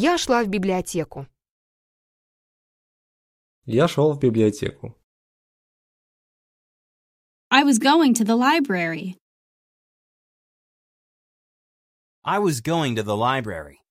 Я шла в библиотеку. Я шел в библиотеку. I was going to the library. I was going to the library.